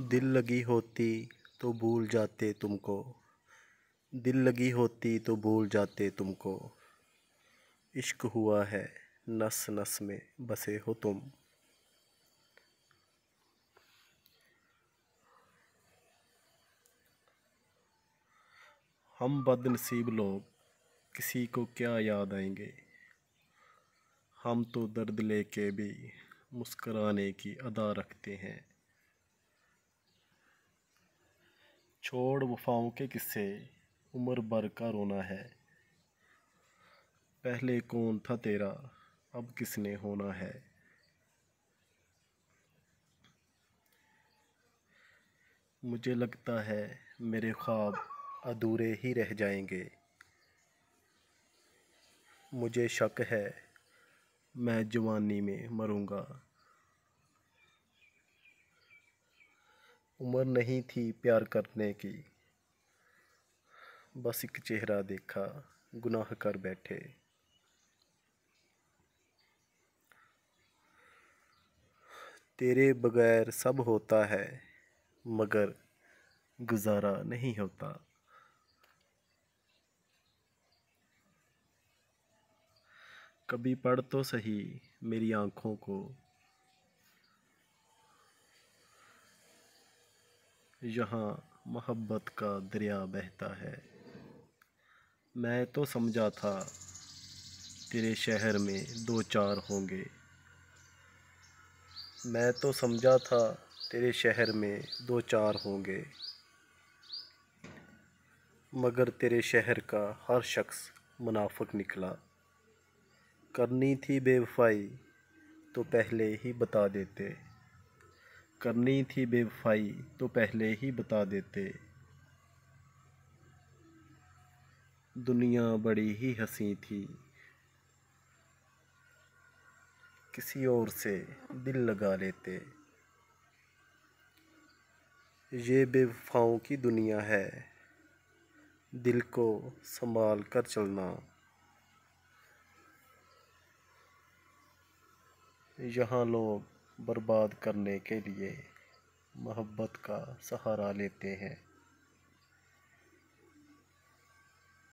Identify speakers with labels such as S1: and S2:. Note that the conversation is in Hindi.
S1: दिल लगी होती तो भूल जाते तुमको दिल लगी होती तो भूल जाते तुमको इश्क हुआ है नस नस में बसे हो तुम हम बदनसीब लोग किसी को क्या याद आएंगे हम तो दर्द लेके भी मुस्कराने की अदा रखते हैं छोड़ वफाओं के किस्से उम्र भर का रोना है पहले कौन था तेरा अब किसने होना है मुझे लगता है मेरे ख्वाब अधूरे ही रह जाएंगे मुझे शक है मैं जवानी में मरूंगा उम्र नहीं थी प्यार करने की बस एक चेहरा देखा गुनाह कर बैठे तेरे बगैर सब होता है मगर गुजारा नहीं होता कभी पढ़ तो सही मेरी आँखों को यहाँ मोहब्बत का दरिया बहता है मैं तो समझा था तेरे शहर में दो चार होंगे मैं तो समझा था तेरे शहर में दो चार होंगे मगर तेरे शहर का हर शख्स मुनाफक निकला करनी थी बेवफाई तो पहले ही बता देते करनी थी बेवफाई तो पहले ही बता देते दुनिया बड़ी ही हसी थी किसी और से दिल लगा लेते ये बेवफाओं की दुनिया है दिल को संभाल कर चलना यहाँ लोग बर्बाद करने के लिए मोहब्बत का सहारा लेते हैं